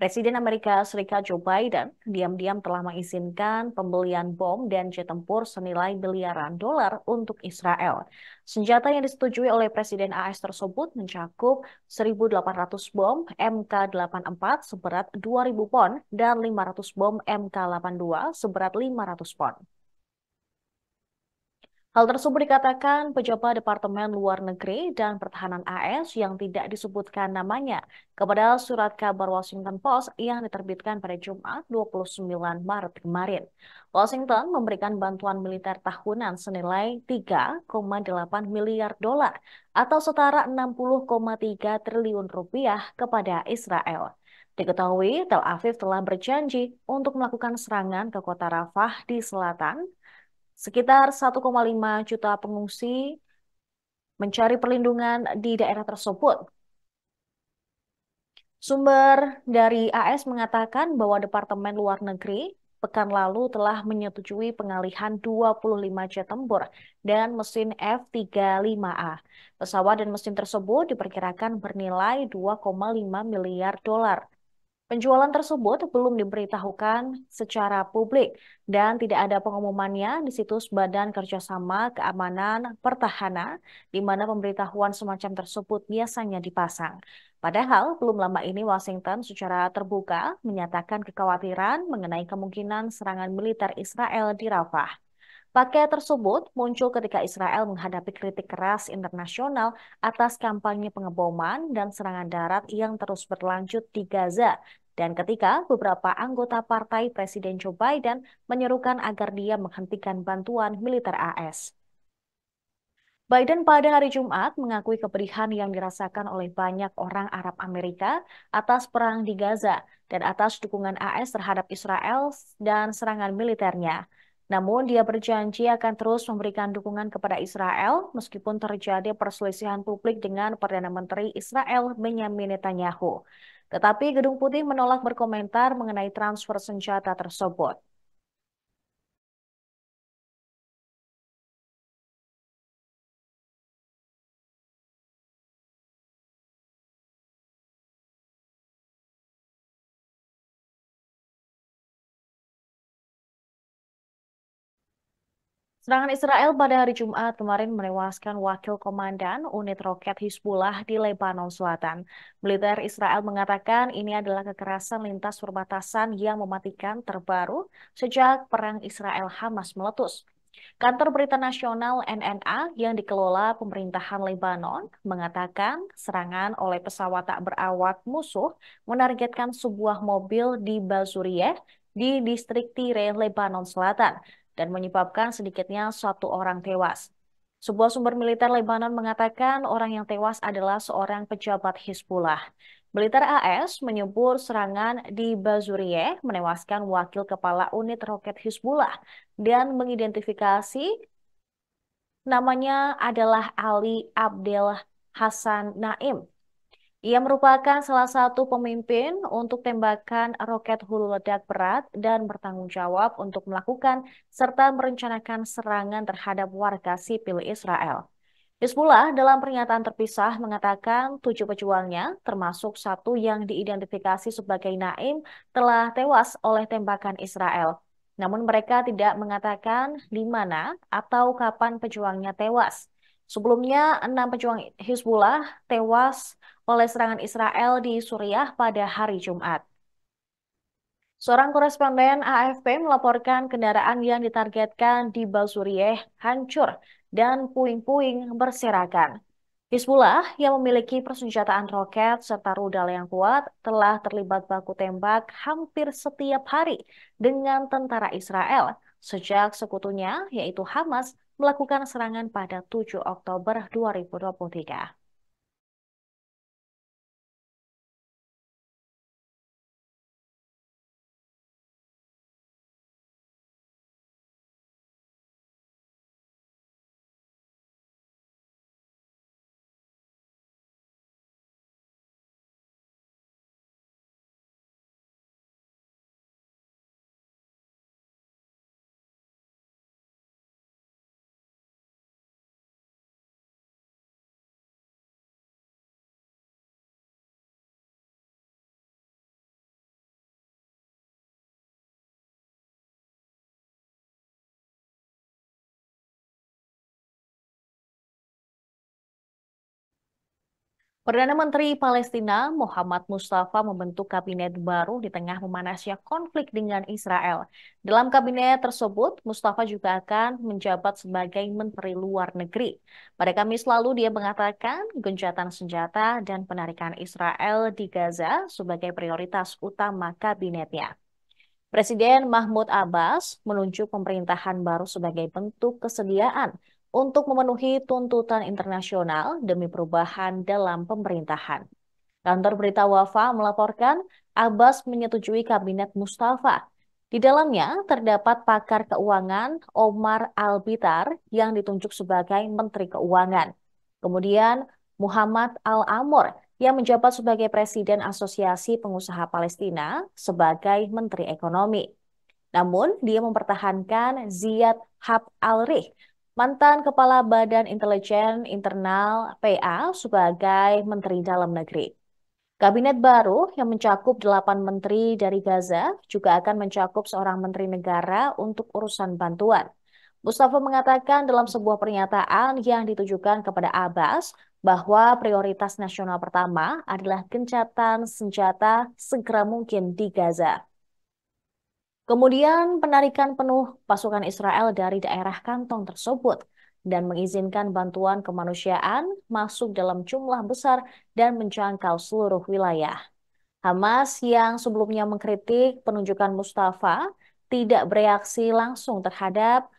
Presiden Amerika Serikat Joe Biden diam-diam telah mengizinkan pembelian bom dan jet tempur senilai miliaran dolar untuk Israel. Senjata yang disetujui oleh Presiden AS tersebut mencakup 1.800 bom MK84 seberat 2.000 pon dan 500 bom MK82 seberat 500 pon. Hal tersebut dikatakan pejabat Departemen Luar Negeri dan Pertahanan AS yang tidak disebutkan namanya kepada surat kabar Washington Post yang diterbitkan pada Jumat 29 Maret kemarin. Washington memberikan bantuan militer tahunan senilai 3,8 miliar dolar atau setara 60,3 triliun rupiah kepada Israel. Diketahui Tel Aviv telah berjanji untuk melakukan serangan ke kota Rafah di selatan Sekitar 1,5 juta pengungsi mencari perlindungan di daerah tersebut. Sumber dari AS mengatakan bahwa Departemen Luar Negeri pekan lalu telah menyetujui pengalihan 25 jet tempur dan mesin F-35A. Pesawat dan mesin tersebut diperkirakan bernilai 2,5 miliar dolar. Penjualan tersebut belum diberitahukan secara publik dan tidak ada pengumumannya di situs Badan Kerjasama Keamanan Pertahanan di mana pemberitahuan semacam tersebut biasanya dipasang. Padahal belum lama ini Washington secara terbuka menyatakan kekhawatiran mengenai kemungkinan serangan militer Israel di Rafah. Pakai tersebut muncul ketika Israel menghadapi kritik keras internasional atas kampanye pengeboman dan serangan darat yang terus berlanjut di Gaza dan ketika beberapa anggota partai Presiden Joe Biden menyerukan agar dia menghentikan bantuan militer AS. Biden pada hari Jumat mengakui keberihan yang dirasakan oleh banyak orang Arab Amerika atas perang di Gaza dan atas dukungan AS terhadap Israel dan serangan militernya. Namun dia berjanji akan terus memberikan dukungan kepada Israel meskipun terjadi perselisihan publik dengan Perdana Menteri Israel Benjamin Netanyahu. Tetapi Gedung Putih menolak berkomentar mengenai transfer senjata tersebut. Serangan Israel pada hari Jumat kemarin menewaskan wakil komandan unit roket Hizbullah di Lebanon Selatan. Militer Israel mengatakan ini adalah kekerasan lintas perbatasan yang mematikan terbaru sejak perang Israel-Hamas meletus. Kantor Berita Nasional NNA yang dikelola pemerintahan Lebanon mengatakan serangan oleh pesawat tak berawak musuh menargetkan sebuah mobil di Bazuriyeh di distrik Tire, Lebanon Selatan dan menyebabkan sedikitnya satu orang tewas. Sebuah sumber militer Lebanon mengatakan orang yang tewas adalah seorang pejabat Hizbullah. Militer AS menyebut serangan di Bazurie menewaskan wakil kepala unit roket Hizbullah dan mengidentifikasi namanya adalah Ali Abdel Hasan Naim ia merupakan salah satu pemimpin untuk tembakan roket hulu ledak berat dan bertanggung jawab untuk melakukan serta merencanakan serangan terhadap warga sipil Israel. Hizbullah dalam pernyataan terpisah mengatakan tujuh pejuangnya, termasuk satu yang diidentifikasi sebagai Naim, telah tewas oleh tembakan Israel. Namun mereka tidak mengatakan di mana atau kapan pejuangnya tewas. Sebelumnya, enam pejuang Hizbullah tewas oleh serangan Israel di Suriah pada hari Jumat. Seorang koresponden AFP melaporkan kendaraan yang ditargetkan di Basurieh hancur dan puing-puing berserakan. Hizbullah yang memiliki persenjataan roket serta rudal yang kuat telah terlibat baku tembak hampir setiap hari dengan tentara Israel sejak sekutunya yaitu Hamas melakukan serangan pada 7 Oktober 2023. Perdana Menteri Palestina Muhammad Mustafa membentuk kabinet baru di tengah memanasnya konflik dengan Israel. Dalam kabinet tersebut, Mustafa juga akan menjabat sebagai Menteri Luar Negeri. Pada Kamis lalu dia mengatakan gencatan senjata dan penarikan Israel di Gaza sebagai prioritas utama kabinetnya. Presiden Mahmud Abbas menunjuk pemerintahan baru sebagai bentuk kesediaan untuk memenuhi tuntutan internasional demi perubahan dalam pemerintahan. Kantor Berita Wafa melaporkan Abbas menyetujui Kabinet Mustafa. Di dalamnya terdapat pakar keuangan Omar Al-Bitar yang ditunjuk sebagai Menteri Keuangan. Kemudian Muhammad Al-Amur yang menjabat sebagai Presiden Asosiasi Pengusaha Palestina sebagai Menteri Ekonomi. Namun, dia mempertahankan Ziyad Hab Al-Rih mantan Kepala Badan Intelijen Internal PA sebagai Menteri Dalam Negeri. Kabinet baru yang mencakup delapan menteri dari Gaza juga akan mencakup seorang menteri negara untuk urusan bantuan. Mustafa mengatakan dalam sebuah pernyataan yang ditujukan kepada Abbas bahwa prioritas nasional pertama adalah gencatan senjata segera mungkin di Gaza. Kemudian penarikan penuh pasukan Israel dari daerah kantong tersebut dan mengizinkan bantuan kemanusiaan masuk dalam jumlah besar dan menjangkau seluruh wilayah. Hamas yang sebelumnya mengkritik penunjukan Mustafa tidak bereaksi langsung terhadap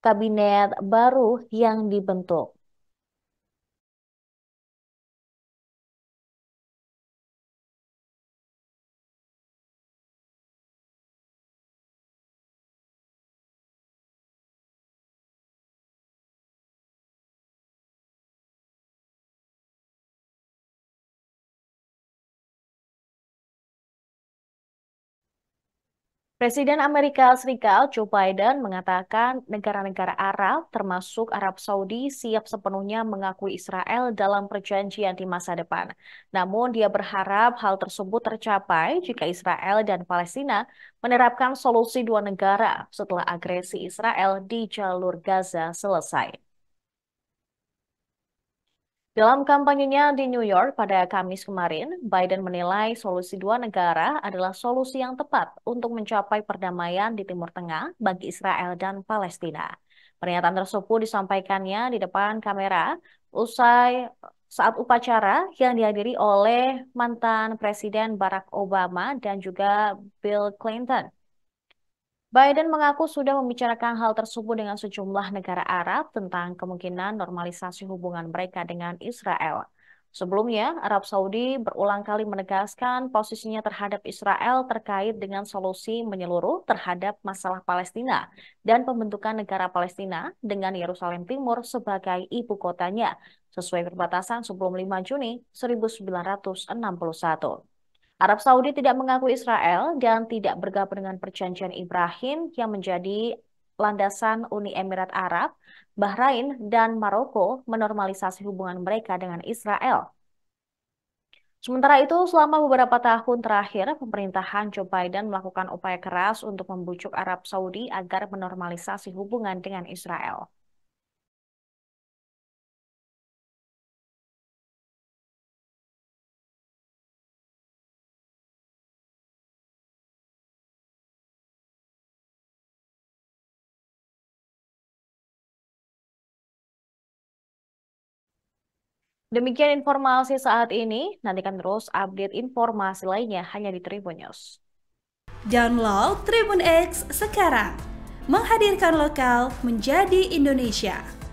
kabinet baru yang dibentuk. Presiden Amerika Serikat Joe Biden mengatakan negara-negara Arab termasuk Arab Saudi siap sepenuhnya mengakui Israel dalam perjanjian di masa depan. Namun dia berharap hal tersebut tercapai jika Israel dan Palestina menerapkan solusi dua negara setelah agresi Israel di jalur Gaza selesai. Dalam kampanyenya di New York pada Kamis kemarin, Biden menilai solusi dua negara adalah solusi yang tepat untuk mencapai perdamaian di Timur Tengah bagi Israel dan Palestina. Pernyataan tersebut disampaikannya di depan kamera usai saat upacara yang dihadiri oleh mantan Presiden Barack Obama dan juga Bill Clinton. Biden mengaku sudah membicarakan hal tersebut dengan sejumlah negara Arab tentang kemungkinan normalisasi hubungan mereka dengan Israel. Sebelumnya, Arab Saudi berulang kali menegaskan posisinya terhadap Israel terkait dengan solusi menyeluruh terhadap masalah Palestina dan pembentukan negara Palestina dengan Yerusalem Timur sebagai ibu kotanya, sesuai perbatasan sebelum 5 Juni 1961. Arab Saudi tidak mengakui Israel dan tidak bergabung dengan perjanjian Ibrahim yang menjadi landasan Uni Emirat Arab, Bahrain, dan Maroko menormalisasi hubungan mereka dengan Israel. Sementara itu, selama beberapa tahun terakhir, pemerintahan Joe Biden melakukan upaya keras untuk membujuk Arab Saudi agar menormalisasi hubungan dengan Israel. Demikian informasi saat ini, nantikan terus update informasi lainnya hanya di Tribun News. Download Tribun X sekarang, menghadirkan lokal menjadi Indonesia.